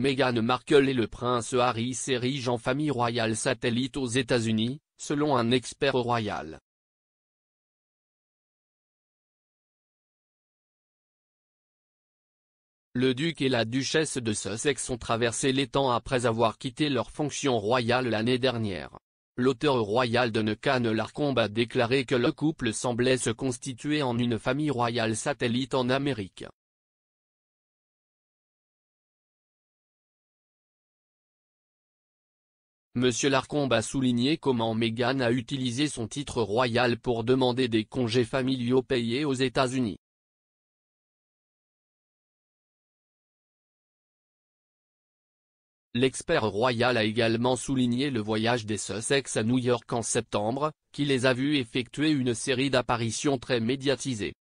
Meghan Markle et le prince Harry s'érigent en famille royale satellite aux États-Unis, selon un expert royal. Le duc et la duchesse de Sussex ont traversé temps après avoir quitté leur fonction royale l'année dernière. L'auteur royal de Necan Larcombe a déclaré que le couple semblait se constituer en une famille royale satellite en Amérique. Monsieur Larcombe a souligné comment Meghan a utilisé son titre royal pour demander des congés familiaux payés aux États-Unis. L'expert royal a également souligné le voyage des Sussex à New York en septembre, qui les a vus effectuer une série d'apparitions très médiatisées.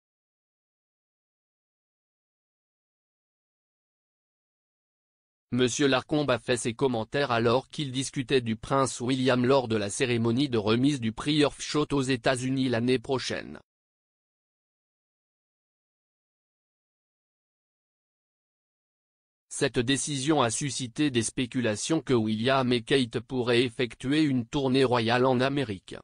Monsieur Larcombe a fait ses commentaires alors qu'il discutait du prince William lors de la cérémonie de remise du prix Earthshot aux États-Unis l'année prochaine. Cette décision a suscité des spéculations que William et Kate pourraient effectuer une tournée royale en Amérique.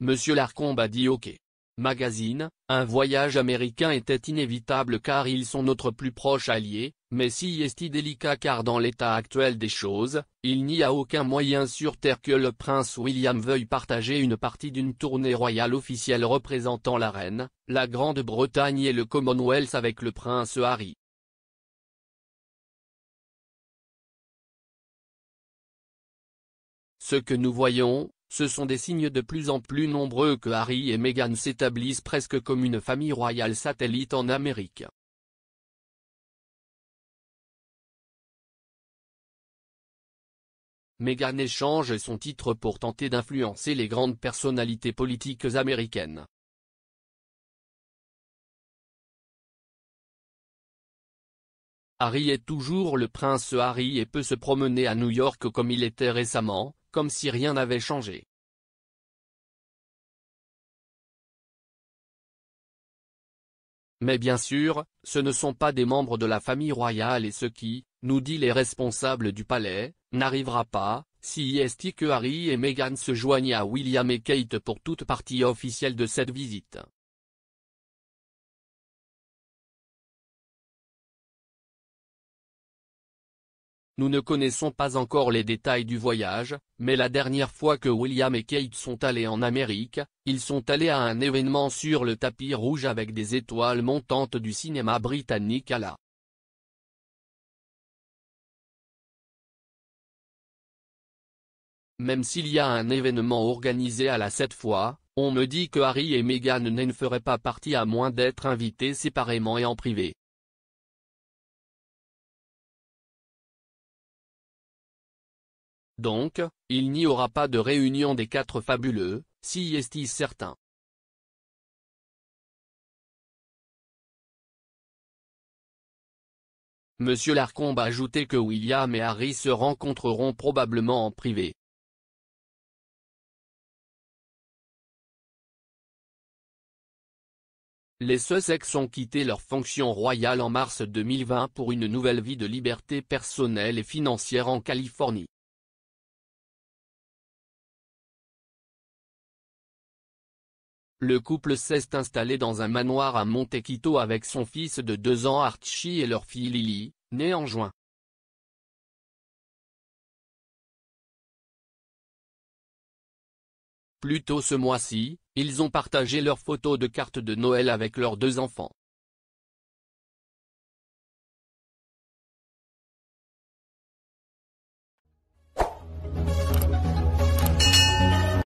Monsieur Larcombe a dit OK. Magazine, un voyage américain était inévitable car ils sont notre plus proche allié, mais si est délicat car dans l'état actuel des choses, il n'y a aucun moyen sur Terre que le prince William veuille partager une partie d'une tournée royale officielle représentant la reine, la Grande-Bretagne et le Commonwealth avec le prince Harry. Ce que nous voyons, ce sont des signes de plus en plus nombreux que Harry et Meghan s'établissent presque comme une famille royale satellite en Amérique. Meghan échange son titre pour tenter d'influencer les grandes personnalités politiques américaines. Harry est toujours le prince Harry et peut se promener à New York comme il était récemment, comme si rien n'avait changé. Mais bien sûr, ce ne sont pas des membres de la famille royale et ce qui, nous dit les responsables du palais, n'arrivera pas, si est que Harry et Meghan se joignent à William et Kate pour toute partie officielle de cette visite. Nous ne connaissons pas encore les détails du voyage, mais la dernière fois que William et Kate sont allés en Amérique, ils sont allés à un événement sur le tapis rouge avec des étoiles montantes du cinéma britannique à la Même s'il y a un événement organisé à la cette fois, on me dit que Harry et Meghan ne feraient pas partie à moins d'être invités séparément et en privé. Donc, il n'y aura pas de réunion des quatre fabuleux, si est-il certain. Monsieur Larcombe a ajouté que William et Harry se rencontreront probablement en privé. Les Sussex ont quitté leur fonction royale en mars 2020 pour une nouvelle vie de liberté personnelle et financière en Californie. Le couple s'est installé dans un manoir à Montequito avec son fils de deux ans Archie et leur fille Lily, née en juin. Plus tôt ce mois-ci, ils ont partagé leurs photos de cartes de Noël avec leurs deux enfants.